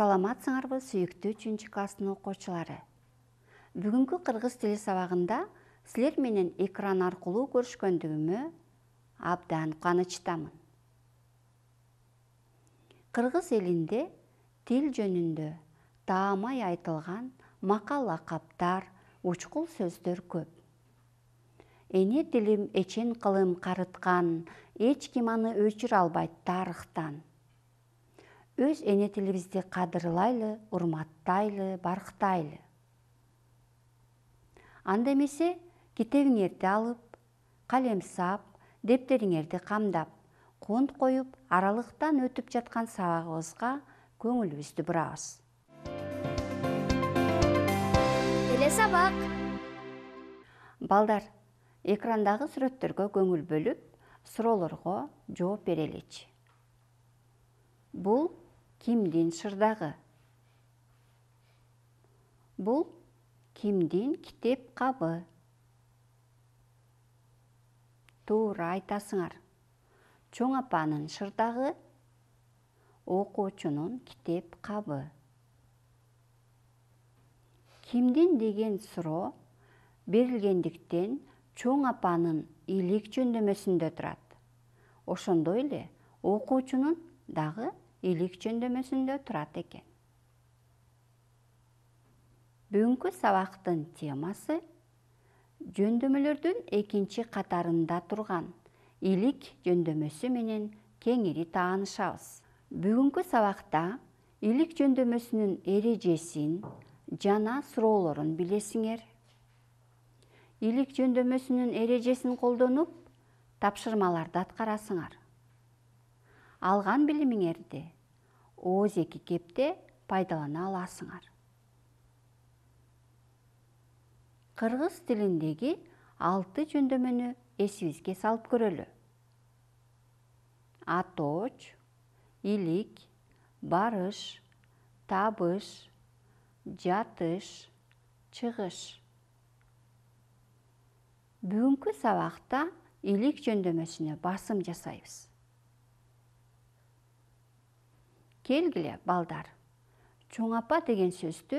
саламатсыңарбы сүйікті үчүнчү класстын окуучулары бүгүнкү кыргыз тили сабагында силер менен экран аркылуу көрүшкөндүгүмө абдан канычтамын кыргыз элинде тил жөнүндө таамай айтылған макал қаптар, учкул сөздөр көп эне тилим эчен кылым қарытқан, эч кеманы аны өчүрө албайт тарыхтан өз эне тилибизди кадырлайлы урматтайлы барктайлы анда эмесе китебиңерди алып калем сап дептериңерди камдап кунт коюп аралыктан өтүп жаткан сабагыбызга көңүлүбүздү бурабыз сабак балдар экрандагы сүрөттөргө көңүл бөлүп суроолорго жооп береличи бул кимдин шырдагы бул кимдин китеп кабы туура айтасыңар чоң апанын шырдагы окуучунун китеп кабы кимдин деген суроо берилгендиктен чоң апанын ийлик жөндөмөсүндө турат ошондой эле окуучунун дагы илик жөндөмөсүндө турат экен бүгүнкү сабактын темасы жөндөмөлөрдүн экинчи катарында турган илик жөндөмөсү менен кеңири таанышабыз бүгүнкү сабакта илик жөндөмөсүнүн эрежесин жана суроолорун билесиңер илик жөндөмөсүнүн эрежесин колдонуп тапшырмаларды аткарасыңар алган билимиңерди оозеки кепте пайдалана аласыңар кыргыз тилиндеги алты жөндөмөнү эсибизге салып көрөлү атооч илик барыш табыш жатыш чыгыш бүгүнкү сабакта илик жөндөмөсүнө басым жасайбыз келгіле балдар чоңапа деген сөзді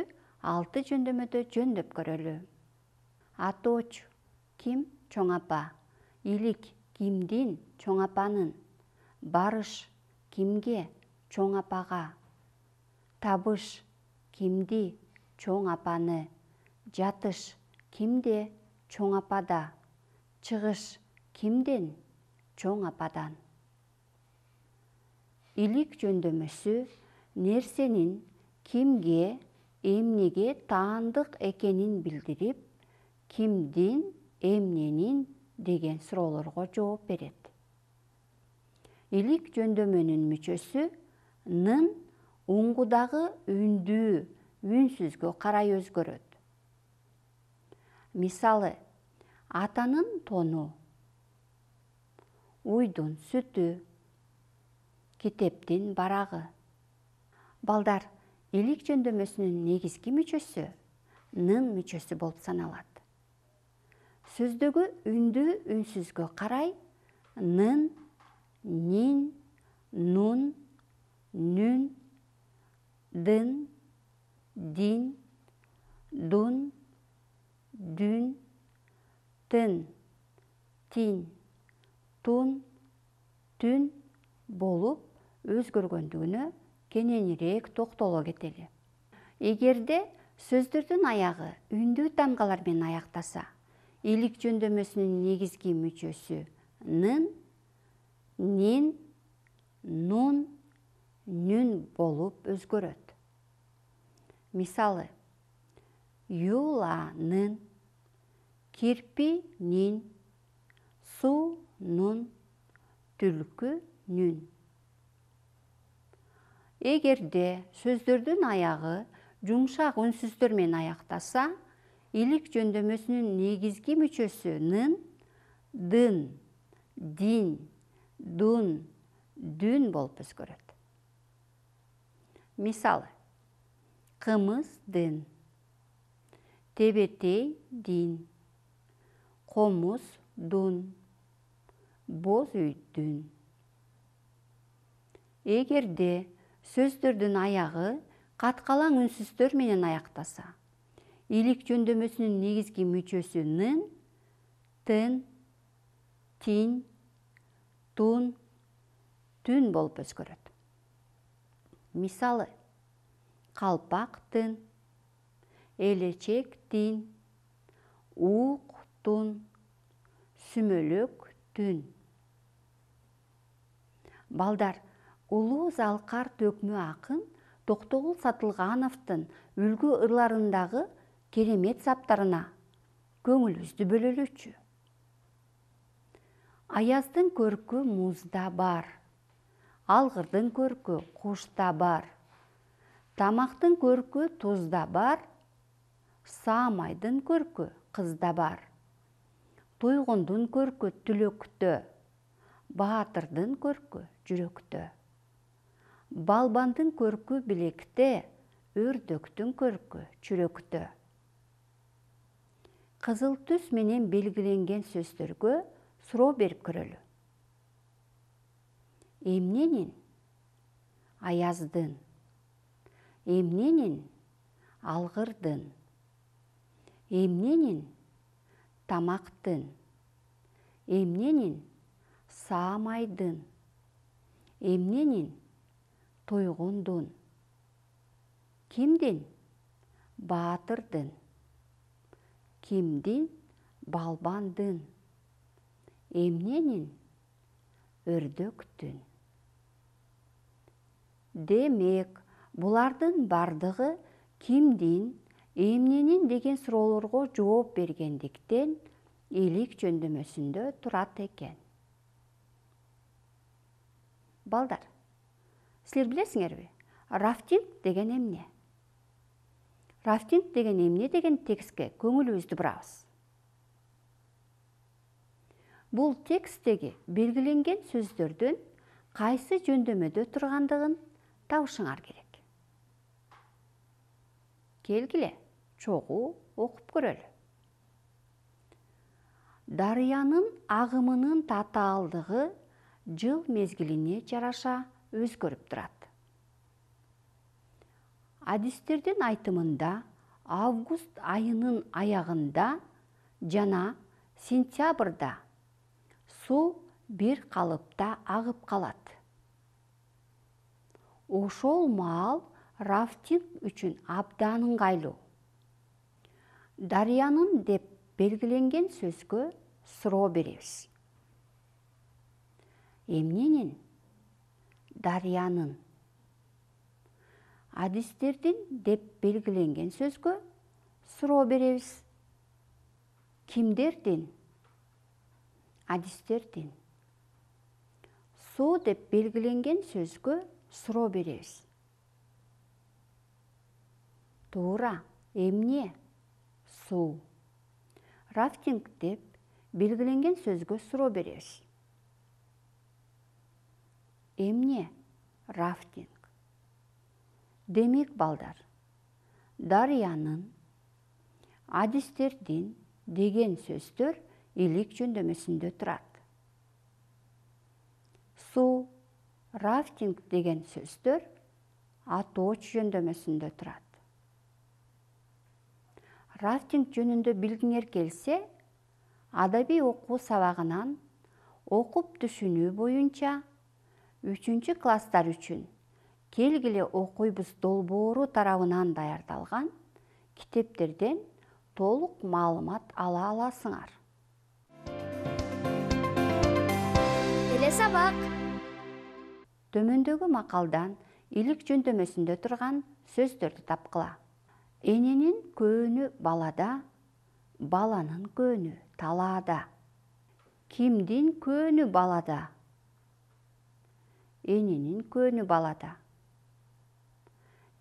алты жөндөмөдө жөндөп көрөлү Аточ ким чоңапа илик кимдин чоңапанын барыш кимге чоңапаға? табыш кимди чоңапаны? жатыш кимде чоңапада Чығыш чыгыш кимден чоң илик жөндөмөсү нерсенин кимге эмнеге таандык экенин билдирип кимдин эмненин деген суроолорго жооп берет илик жөндөмөнүн мүчөсү нын уңгудагы үндүү үнсүзгө карай өзгөрөт мисалы атаның тону уйдун сүтү китептин барагы балдар илик жөндөмөсүнүн негизги мүчөсү нын мүчөсү болып саналат сөздөгү үндү үнсүзгө карай нын нин нун нүн дын дин дун дүн тын тин тун түн болуп өзгөргөндүгүнө кененирээк токтоло кетели эгерде сөздөрдүн аягы үндүү тамгалар менен аяктаса илик жөндөмөсүнүн негизги мүчөсү нын нин нун нүн болуп өзгөрөт мисалы юланын кирпи нин су нун түлкү нүн эгерде де сөздердің аяғы жұмшақ менен аяқтаса, илик жөндөмөсүнүн негізгі мүчөсү нын дын дин дун дүн болып өзгөрөт мисалы қымыз дын тебетей дин қомыз дун боз үй дүн эгерде сөздөрдүн аягы каткалаң үнсүздөр менен аяктаса ийлик жөндөмөсүнүн негизги мүчөсү нын тын тин тун түн болуп өзгөрөт мисалы калпак тын элечек тин уук тун сүмөлөк түн балдар ұз залқар төкмө ақын тоқтоғыл сатылғановтың үлгі ұрларындағы керемет саптарына үзді бөлөлүчү аяздың көркі мұзда бар алғырдың көркі қошта бар тамақтың көркі тозда бар саамайдың көркі қызда бар туйгундун көркі түлөктө батырдың көркі жүрөктө балбандың көркі білекті өрдіктің көркі жүректі қызыл түс менен белгіленген сөздерге сұро беріп көрөлү эмненин аяздын эмненин алғырдын эмненин тамақтын эмненин саамайдын эмненин тойғұн дон кемден батыр дін кемден балбан дін эмненин үрдік демек бұлардың бардығы кимдин эмненин деген суроолорго жооп бергендіктен елік жөндөмөсүндө тұрат екен. балдар білесіңер бе рафтинг деген емне рафтинг деген емне деген текстке көңіл өзді бул бұл тексттегі белгіленген сөздерден қайсы жөндемеде тұрғандығын таушыңар керек Келгілі, чогуу оқып көрөлү дарыянын ағымының татаалдығы жыл мезгіліне жараша өзгөрүп турат адистердин айтымында август айынын аягында жана сентябрда суу бир калыпта агып калат ошол маал рафтинг үчүн абдан ыңгайлуу дарыянын деп белгиленген сөзгө суроо беребиз эмненин Дарьяның адистердин деп белгіленген сөзгі сұро беребиз кимдердин адистердин суу деп белгіленген сөзгө сұро беребиз туура эмне су. рафтинг деп белгіленген сөзгі сұро беребиз емне рафтинг демек балдар дарияның адистердин деген сөздер илик жөндөмөсүндө тұрады. Су рафтинг деген сөздер атооч жөндөмөсүндө тұрады. рафтинг жөнүндө білгінер келсе адаби оқу сабағынан оқып түшүнүү бойынша үчүнчү класстар үчүн келгиле окуйбуз долбору тарауынан даярдалган китептерден толық малымат ала аласыңар эле сабак төмөндөгү макалдан илик жөндөмөсүндө турган сөздөрдү тапкыла эненин көні балада баланын көні талаада кимдин көні балада Әненің көні балада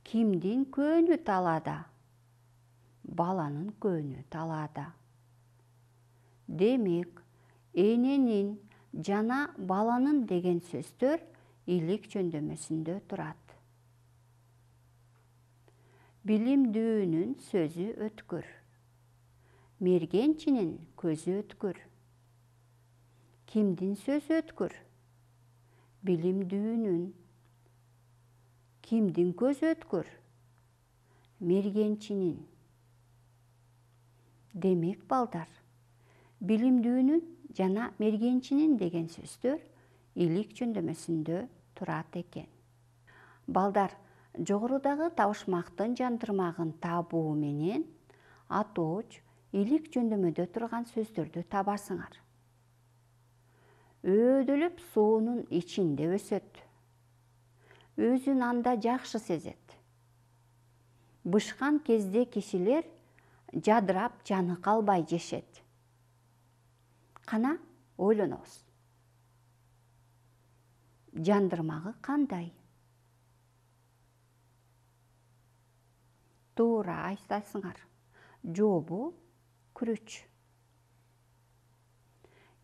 кимдин көні талада баланың көні талада демек эненин жана баланың деген сөздер илик тұрады. Білім билимдүүнүн сөзі өткүр мергенчинин көзі өткүр кимдин сөзү өткүр билимдүүнүн кимдин көзү өткүр мергенчинин демек балдар билимдүүнүн жана мергенчинин деген сөздөр илик жөндөмөсүндө турат экен балдар жогорудагы табышмактын жандырмагын табуу менен атооч ийлик жөндөмөдө турган сөздөрдү табасыңар өөдөлөп суунун ичинде өсөт өзүн анда жакшы сезет бышкан кезде кишилер жадырап жаны калбай жешет кана ойлонобуз жандырмагы кандай туура айтасыңар жообу күрүч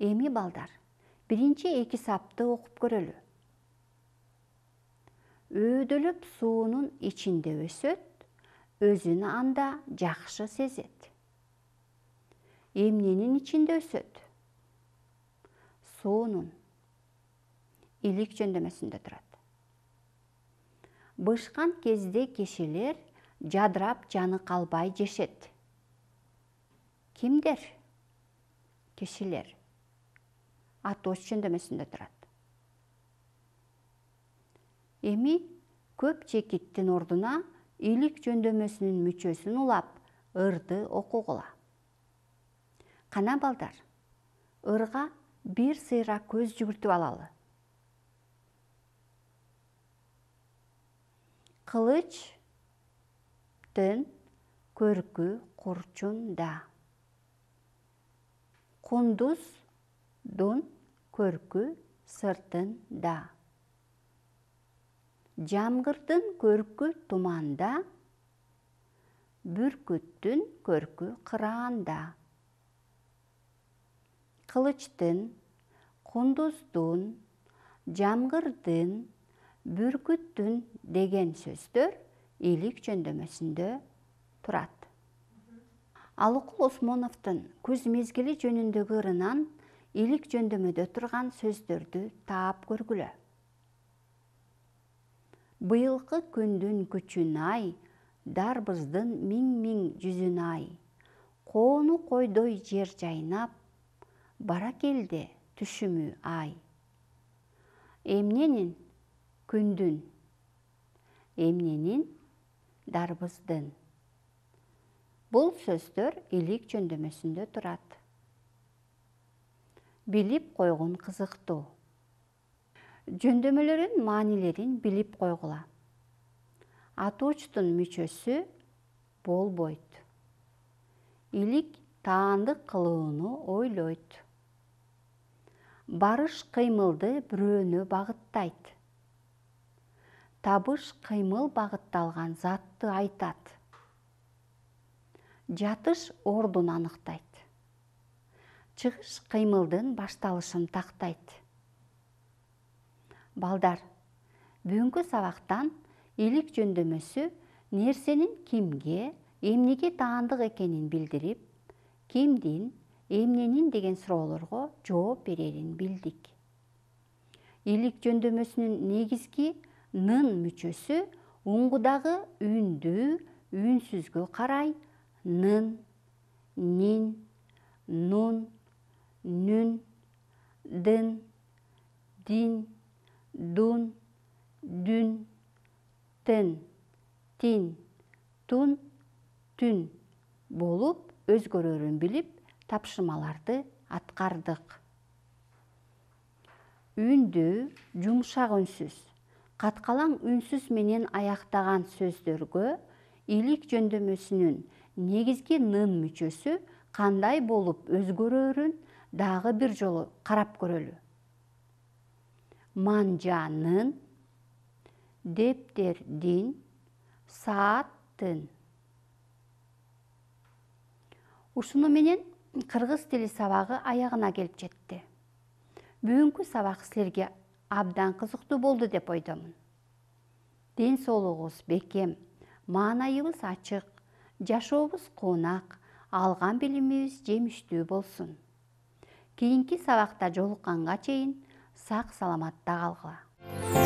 эми балдар биринчи эки сапты окуп көрөлү өөдөлөп суунун ичинде өсөт өзүн анда жакшы сезет эмненин ичинде өсөт суунун илик жөндөмөсүндө турат бышкан кезде кешелер жадырап жаны калбай жешет кимдер кешелер аты атооч чөндөмөсүндө турат эми көп чекиттин ордуна ийлик жөндөмөсүнүн мүчөсүн улап ырды окугула кана балдар ырга бир сыйра көз жүгүртүп алалы кылычтүн көркү курчунда кундуздун көркү сыртында жамгырдын көркү туманда бүркүттүн көркү кыраанда кылычтын кундуздун жамгырдын бүркүттүн деген сөздөр илик жөндөмөсүндө турат алыкул осмоновдун күз мезгили жөнүндөгү ырынан илик жөндөмөдө турган сөздөрдү таап көргүлө быйылкы күндүн күчүн ай дарбыздын миң миң жүзүн ай коону койдой жер жайнап бара келди түшүмү ай эмненин күндүн эмненин дарбыздын бул сөздөр илик жөндөмөсүндө турат билип койгон кызыктуу жөндөмөлөрүн маанилерин билип койгула атуучтун мүчөсү болбойт илик таандык кылууну ойлойт барыш кыймылды бирөөнү багыттайт табыш кыймыл багытталган затты айтат жатыш ордун аныктайт шығыш қимылдың башталышын тақтайды балдар бүгінгі сабақтан елік жөндөмөсү нерсенин кимге эмнеге таандык экенин білдіріп, кимдин эмненин деген суроолорго жооп берерин билдик Елік жөндөмөсүнүн негизги нын мүчөсү уңгудагы үндүү үнсүзгө қарай нын нин нун нүн дын дин дун дүн тын тин тун түн болуп өзгөрөрүн билип тапшырмаларды аткардык үндү жумшак үнсүз каткалаң үнсүз менен аяктаган сөздөргө ийлик жөндөмөсүнүн негизги нын мүчөсү кандай болуп өзгөрөрүн дагы бир жолу карап көрөлү манжанын дептердин сааттын ушуну менен кыргыз тили сабагы аягына келип жетти бүгүнкү сабак силерге абдан кызыктуу болду деп ойдомун ден соолугубуз бекем маанайыбыз ачык жашообуз куунак алган билимибиз жемиштүү болсун кийинки сабақта жолыққанға чейин сак саламатта калгыла